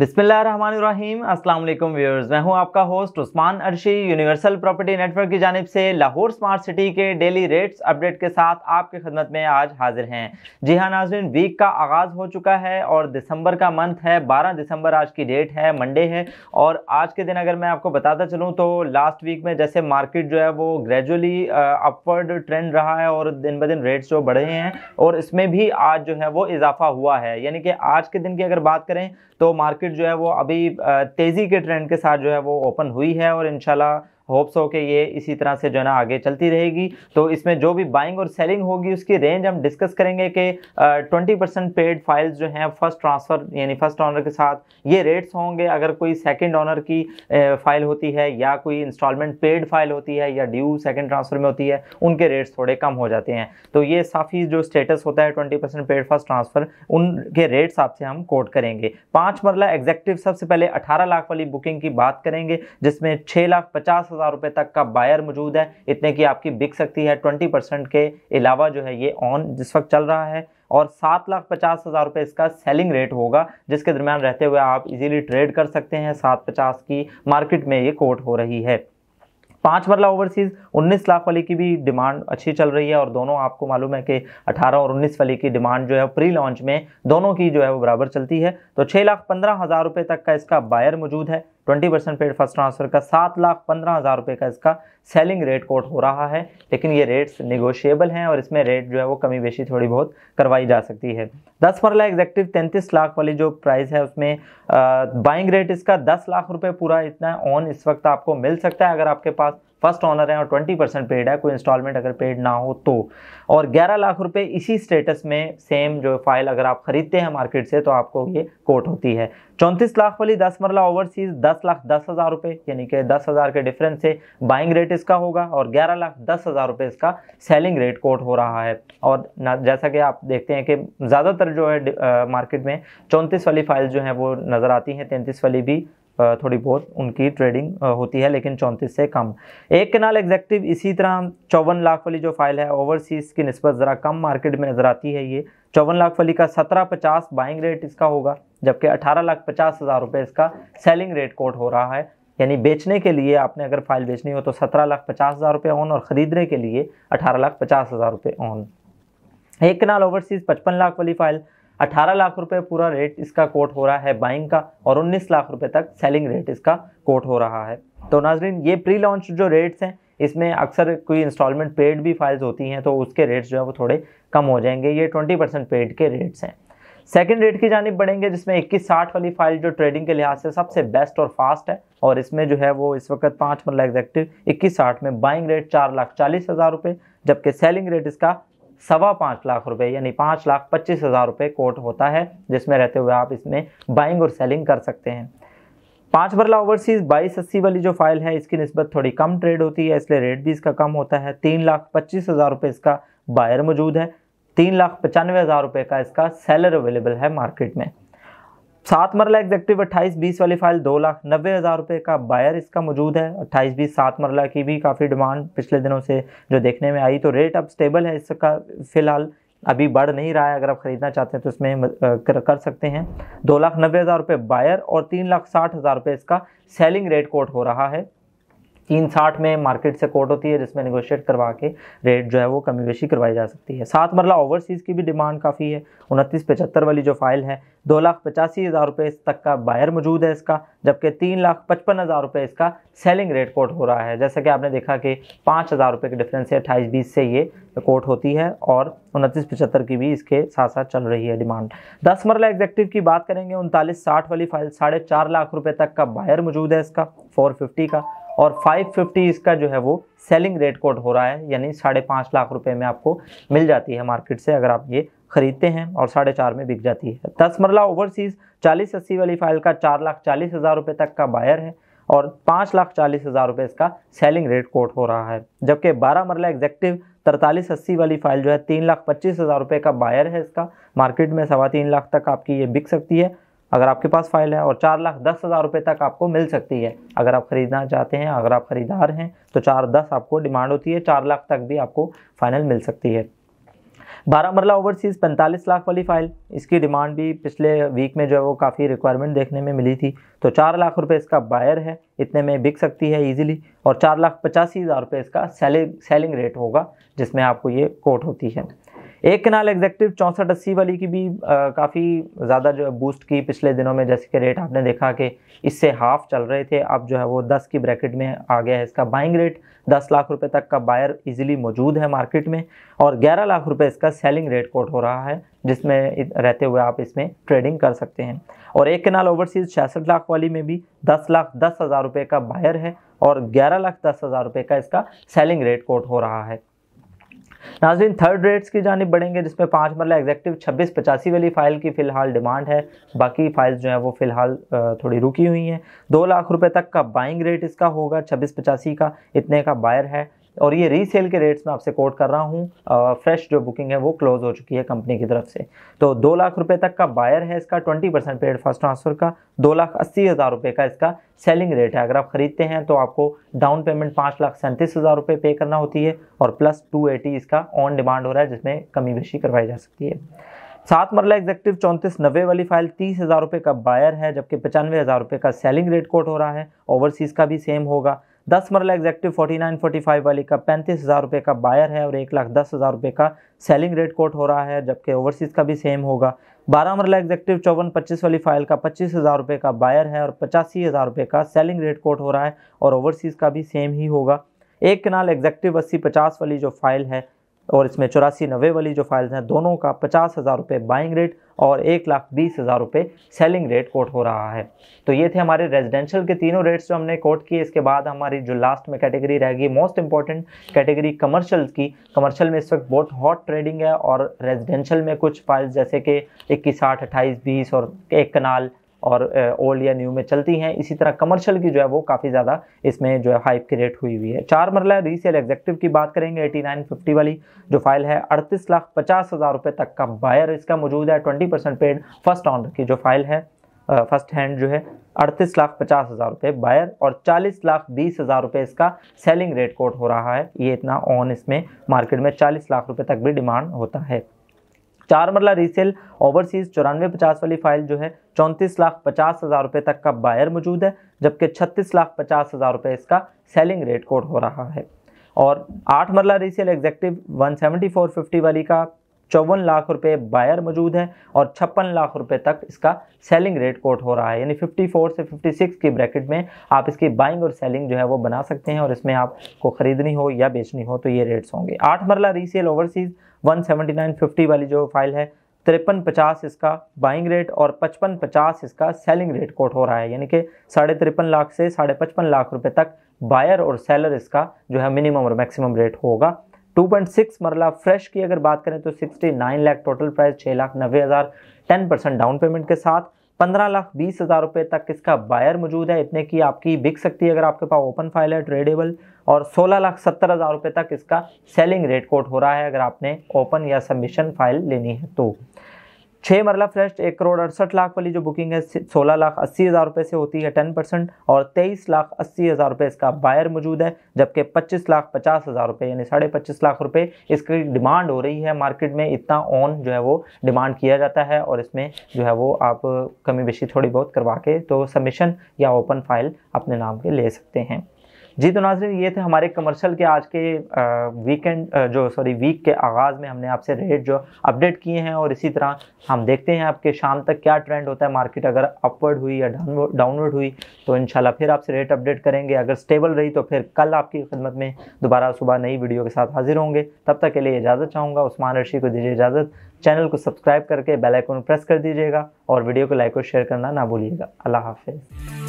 बिस्मिल्लाम अस्सलाम व्यूअर्स मैं हूं आपका host Usman Arshi universal property network की जानब से लाहौर स्मार्ट सिटी के डेली रेट्स अपडेट के साथ आपकी खदमत में आज हाजिर हैं जी हाँ नाजरीन वीक का आगाज़ हो चुका है और दिसंबर का मंथ है 12 दिसंबर आज की डेट है मंडे है और आज के दिन अगर मैं आपको बताता चलूँ तो लास्ट वीक में जैसे मार्केट जो है वो ग्रेजुअली अपवर्ड ट्रेंड रहा है और दिन ब दिन रेट्स जो बढ़े हैं और इसमें भी आज जो है वो इजाफा हुआ है यानी कि आज के दिन की अगर बात करें तो मार्केट मार्केट जो है वो अभी तेज़ी के ट्रेंड के साथ जो है वो ओपन हुई है और इनशाला होप्स हो कि ये इसी तरह से जो है ना आगे चलती रहेगी तो इसमें जो भी बाइंग और सेलिंग होगी उसकी रेंज हम डिस्कस करेंगे कि ट्वेंटी परसेंट पेड फाइल्स जो हैं फर्स्ट ट्रांसफ़र यानी फर्स्ट ऑनर के साथ ये रेट्स होंगे अगर कोई सेकेंड ऑनर की फ़ाइल होती है या कोई इंस्टॉलमेंट पेड फाइल होती है या ड्यू सेकेंड ट्रांसफ़र में होती है उनके रेट्स थोड़े कम हो जाते हैं तो ये साफ़ी जो स्टेटस होता है twenty percent paid first transfer उनके रेट्स आपसे हम कोट करेंगे पाँच मरला एग्जेक्टिव सबसे पहले अठारह लाख वाली बुकिंग की बात करेंगे जिसमें छः लाख पचास हज़ार रुपये तक का बायर मौजूद है इतने की आपकी बिक सकती है ट्वेंटी परसेंट के अलावा जो है ये ऑन जिस वक्त चल रहा है और सात लाख पचास हज़ार रुपये इसका सेलिंग रेट होगा जिसके दरमियान रहते हुए आप इजीली ट्रेड कर सकते हैं सात पचास की मार्केट में ये कोट हो रही है पांच मरला ओवरसीज़ उन्नीस लाख वाली की भी डिमांड अच्छी चल रही है और दोनों आपको मालूम है कि अठारह और उन्नीस वाली की डिमांड जो है प्री लॉन्च में दोनों की जो है वो बराबर चलती है तो छः लाख पंद्रह हज़ार रुपये तक का इसका बायर मौजूद है twenty percent paid first transfer का सात लाख पंद्रह हज़ार रुपये का इसका सेलिंग रेट कोट हो रहा है लेकिन ये रेट्स निगोशिएबल हैं और इसमें रेट जो है वो कमी बेशी थोड़ी बहुत करवाई जा सकती है दस फरला एग्जेक्टिव तैंतीस लाख वाली जो प्राइस है उसमें बाइंग रेट इसका दस लाख रुपये पूरा इतना ऑन इस वक्त आपको मिल सकता है अगर आपके पास फर्स्ट ऑनर है और 20 परसेंट पेड है कोई इंस्टॉलमेंट अगर पेड ना हो तो और 11 लाख रुपए इसी स्टेटस में सेम जो फाइल अगर आप खरीदते हैं मार्केट से तो आपको ये कोट होती है चौंतीस लाख वाली दस मरला ओवरसीज दस लाख दस हज़ार रुपये यानी कि दस हज़ार के डिफरेंस से बाइंग रेट इसका होगा और ग्यारह लाख दस हज़ार रुपये इसका सेलिंग रेट कोट हो रहा है और जैसा कि आप देखते हैं कि ज़्यादातर जो है आ, मार्केट में चौंतीस वाली फाइल जो है वो नज़र आती हैं तैंतीस वाली भी थोड़ी बहुत उनकी ट्रेडिंग होती है लेकिन चौंतीस से कम एक केनाल एग्जेक्टिव इसी तरह चौवन लाख वाली जो फाइल है ओवरसीज़ की नस्बत ज़रा कम मार्केट में नज़र आती है ये चौवन लाख वाली का सत्रह पचास बाइंग रेट इसका होगा जबकि अठारह लाख पचास हज़ार रुपये इसका सेलिंग रेट कोट हो रहा है यानी बेचने के लिए आपने अगर फाइल बेचनी हो तो सत्रह लाख पचास हज़ार रुपये ऑन और ख़रीदने के लिए अठारह लाख पचास हज़ार रुपये ऑन एक कनाल ओवरसीज़ पचपन लाख वाली फ़ाइल 18 लाख रुपए पूरा रेट इसका कोट हो रहा है बाइंग का और 19 लाख रुपए तक सेलिंग रेट इसका कोट हो रहा है तो नाजरीन ये प्री लॉन्च जो रेट्स हैं इसमें अक्सर कोई इंस्टॉलमेंट पेड भी फाइल्स होती हैं तो उसके रेट्स जो है वो थोड़े कम हो जाएंगे ये 20 परसेंट पेड के रेट्स हैं सेकेंड रेट की जानब बढ़ेंगे जिसमें इक्कीस साठ वाली फाइल जो ट्रेडिंग के लिहाज से सबसे बेस्ट और फास्ट है और इसमें जो है वो इस वक्त पाँच मरला एग्जैक्टिव इक्कीस साठ में बाइंग रेट चार लाख चालीस हज़ार रुपये जबकि सेलिंग रेट इसका सवा पाँच लाख रुपए यानी पाँच लाख पच्चीस हज़ार रुपये कोट होता है जिसमें रहते हुए आप इसमें बाइंग और सेलिंग कर सकते हैं पाँच बरला ओवरसीज़ बाईस अस्सी वाली जो फाइल है इसकी नस्बत थोड़ी कम ट्रेड होती है इसलिए रेट भी इसका कम होता है तीन लाख पच्चीस हज़ार रुपये इसका बायर मौजूद है तीन लाख पचानवे हज़ार रुपये का इसका सेलर अवेलेबल है मार्केट में सात मरला एग्जेक्टिव अट्ठाईस बीस वाली फाइल दो लाख नब्बे हज़ार रुपये का बायर इसका मौजूद है अट्ठाईस बीस सात मरला की भी काफ़ी डिमांड पिछले दिनों से जो देखने में आई तो रेट अब स्टेबल है इसका फ़िलहाल अभी बढ़ नहीं रहा है अगर आप ख़रीदना चाहते हैं तो इसमें कर सकते हैं दो लाख नब्बे हज़ार रुपये बायर और तीन लाख साठ हज़ार रुपये इसका सेलिंग रेट कोट हो रहा है तीन साठ में मार्केट से कोट होती है जिसमें निगोशिएट करवा के रेट जो है वो कमी बेशी करवाई जा सकती है सात मरला ओवरसीज़ की भी डिमांड काफ़ी है उनतीस पचहत्तर वाली जो फाइल है दो लाख पचासी हज़ार रुपये तक का बायर मौजूद है इसका जबकि तीन लाख पचपन हज़ार रुपये इसका सेलिंग रेट कोट हो रहा है जैसा कि आपने देखा कि पाँच हज़ार रुपये के डिफरेंस से अट्ठाईस बीस से ये कोट होती है और उनतीस पचहत्तर की भी इसके साथ साथ चल रही है डिमांड दस मरला एग्जेक्टिव की बात करेंगे उनतालीस साठ वाली फाइल साढ़े चार लाख रुपये तक का बायर मौजूद है इसका फोर फिफ्टी का और 550 इसका जो है वो सेलिंग रेट कोट हो रहा है यानी साढ़े पाँच लाख रुपए में आपको मिल जाती है मार्केट से अगर आप ये खरीदते हैं और साढ़े चार में बिक जाती है दस मरला ओवरसीज चालीस अस्सी वाली फाइल का चार लाख चालीस हज़ार रुपये तक का बायर है और पाँच लाख चालीस हज़ार रुपये इसका सेलिंग रेट कोट हो रहा है जबकि बारह मरला एग्जेक्टिव तरतालीस अस्सी वाली फाइल जो है तीन लाख पच्चीस हज़ार रुपये का बायर है इसका मार्केट में सवा तीन लाख तक आपकी ये बिक सकती है अगर आपके पास फाइल है और चार लाख दस हज़ार रुपये तक आपको मिल सकती है अगर आप ख़रीदना चाहते हैं अगर आप ख़रीदार हैं तो चार दस आपको डिमांड होती है चार लाख तक भी आपको फाइनल मिल सकती है बारह मरला ओवरसीज़ पैंतालीस लाख वाली फ़ाइल इसकी डिमांड भी पिछले वीक में जो है वो काफ़ी रिक्वायरमेंट देखने में मिली थी तो चार लाख रुपये इसका बायर है इतने में बिक सकती है ईजिली और चार लाख पचासी हज़ार रुपये इसका सेलिंग सेलिंग रेट होगा जिसमें आपको ये कोट होती है एक कनाल एग्जेक्टिव चौंसठ अस्सी वाली की भी काफ़ी ज़्यादा जो है बूस्ट की पिछले दिनों में जैसे कि रेट आपने देखा कि इससे हाफ चल रहे थे अब जो है वो दस की ब्रैकेट में आ गया है इसका बाइंग रेट दस लाख रुपए तक का बायर इजीली मौजूद है मार्केट में और ग्यारह लाख रुपए इसका सेलिंग रेट कोट हो रहा है जिसमें रहते हुए आप इसमें ट्रेडिंग कर सकते हैं और एक कनाल ओवरसीज़ छियासठ लाख वाली में भी दस लाख दस हज़ार रुपये का बायर है और ग्यारह लाख दस हज़ार रुपये का इसका सेलिंग रेट कोट हो रहा है नाजरीन थर्ड रेट्स की जानब बढ़ेंगे जिसमें पाँच मरला एग्जेक्टिव छब्बीस पचासी वाली फ़ाइल की फ़िलहाल डिमांड है बाकी फ़ाइल्स जो है वो फ़िलहाल थोड़ी रुकी हुई हैं दो लाख रुपये तक का बाइंग रेट इसका होगा छब्बीस पचासी का इतने का बायर है और ये रीसेल के रेट्स में आपसे कोट कर रहा हूँ फ्रेश जो बुकिंग है वो क्लोज हो चुकी है कंपनी की तरफ से तो दो लाख रुपये तक का बायर है इसका twenty percent paid first transfer का दो लाख अस्सी हज़ार रुपये का इसका सेलिंग रेट है अगर आप ख़रीदते हैं तो आपको डाउन पेमेंट पाँच लाख सैंतीस हज़ार रुपये पे करना होती है और प्लस टू एटी इसका ऑन डिमांड हो रहा है जिसमें कमी बेशी करवाई जा सकती है सात मरला एग्जेक्टिव चौंतीस नब्बे वाली फाइल तीस हज़ार रुपये का बायर है जबकि पचानवे हज़ार रुपये का सेलिंग रेट कोट हो रहा है ओवरसीज़ का भी सेम होगा दस marla executive forty nine forty five वाली का पैंतीस हज़ार रुपये का बायर है और एक लाख दस हज़ार रुपये का सेलिंग रेट कोट हो रहा है जबकि ओवरसीज़ का भी सेम होगा बारह मरला एग्जेक्टिव चौवन पच्चीस वाली फ़ाइल का पच्चीस हज़ार रुपये का बायर है और पचासी हज़ार रुपये का सेलिंग रेट कोट हो रहा है और ओवरसीज़ का भी सेम ही होगा एक कनाल एग्जेक्टिव अस्सी पचास वाली जो फ़ाइल है और इसमें चौरासी नब्बे वाली जो फाइल्स हैं दोनों का पचास हज़ार रुपये बाइंग रेट और एक लाख बीस हज़ार रुपये सेलिंग रेट कोट हो रहा है तो ये थे हमारे रेजिडेंशियल के तीनों रेट्स जो हमने कोट किए इसके बाद हमारी जो लास्ट में कैटेगरी रहेगी मोस्ट इंपॉर्टेंट कैटेगरी कमर्शियल की कमर्शियल में इस वक्त बहुत हॉट ट्रेडिंग है और रेजिडेंशियल में कुछ फाइल्स जैसे कि इक्कीस आठ अट्ठाईस बीस और एक कनाल और ओल्ड या न्यू में चलती हैं इसी तरह कमर्शियल की जो है वो काफ़ी ज़्यादा इसमें जो है हाइप क्रिएट हुई हुई है चार मरला रीसेल एग्जेक्टिव की बात करेंगे एटी नाइन फिफ्टी वाली जो फाइल है अड़तीस लाख पचास हज़ार रुपये तक का बायर इसका मौजूद है twenty percent paid first owner की जो फाइल है फर्स्ट हैंड जो है अड़तीस लाख पचास हज़ार रुपये बायर और चालीस लाख बीस हज़ार रुपये इसका सेलिंग रेट कोट हो रहा है ये इतना ऑन इसमें मार्केट में चालीस लाख रुपये तक भी डिमांड होता है चार मरला रीसेल ओवरसीज चौरानवे पचास वाली फाइल जो है चौंतीस लाख पचास हज़ार रुपए तक का बायर मौजूद है जबकि छत्तीस लाख पचास हज़ार रुपए इसका सेलिंग रेट कोड हो रहा है और आठ मरला रीसेल एग्जेक्टिव फिफ्टी वाली का चौवन लाख रुपए बायर मौजूद है और छप्पन लाख रुपए तक इसका सेलिंग रेट कोट हो रहा है यानी 54 से 56 की ब्रैकेट में आप इसकी बाइंग और सेलिंग जो है वो बना सकते हैं और इसमें आपको ख़रीदनी हो या बेचनी हो तो ये रेट्स होंगे आठ मरला रीसेल ओवरसीज़ 179.50 वाली जो फाइल है तिरपन पचास इसका बाइंग रेट और पचपन पचास इसका सेलिंग रेट कोट हो रहा है यानी कि साढ़े तिरपन लाख से साढ़े पचपन लाख रुपए तक बायर और सेलर इसका जो है मिनिमम और मैक्सिमम रेट होगा 2.6 मरला फ्रेश की अगर बात करें तो 69 लाख टोटल प्राइस छः लाख नब्बे हज़ार टेन परसेंट डाउन पेमेंट के साथ पंद्रह लाख बीस हज़ार रुपये तक इसका बायर मौजूद है इतने की आपकी बिक सकती है अगर आपके पास ओपन फाइल है ट्रेडेबल और सोलह लाख सत्तर हज़ार रुपये तक इसका सेलिंग रेट कोट हो रहा है अगर आपने ओपन या सबमिशन फाइल लेनी है तो छः मरला फ्लैट एक करोड़ अड़सठ लाख वाली जो बुकिंग है सोलह लाख अस्सी हज़ार रुपये से होती है टेन परसेंट और तेईस लाख अस्सी हज़ार रुपये इसका बायर मौजूद है जबकि पच्चीस लाख पचास हज़ार रुपये यानी साढ़े पच्चीस लाख रुपये इसकी डिमांड हो रही है मार्केट में इतना ऑन जो है वो डिमांड किया जाता है और इसमें जो है वो आप कमी बेशी थोड़ी बहुत करवा के तो सबमिशन या ओपन फाइल अपने नाम के ले सकते हैं जी तो नाज़िर ये थे हमारे कमर्शियल के आज के वीकेंड जो सॉरी वीक के आगाज़ में हमने आपसे रेट जो अपडेट किए हैं और इसी तरह हम देखते हैं आपके शाम तक क्या ट्रेंड होता है मार्केट अगर अपवर्ड हुई या डाउनवर्ड हुई तो इन फिर आपसे रेट अपडेट करेंगे अगर स्टेबल रही तो फिर कल आपकी खिदमत में दोबारा सुबह नई वीडियो के साथ हाजिर होंगे तब तक के लिए इजाज़त चाहूँगा उस्मान रशी को दीजिए इजाज़त चैनल को सब्सक्राइब करके बेलाइकन प्रेस कर दीजिएगा और वीडियो को लाइक और शेयर करना ना भूलिएगा अल्लाह हाफिज़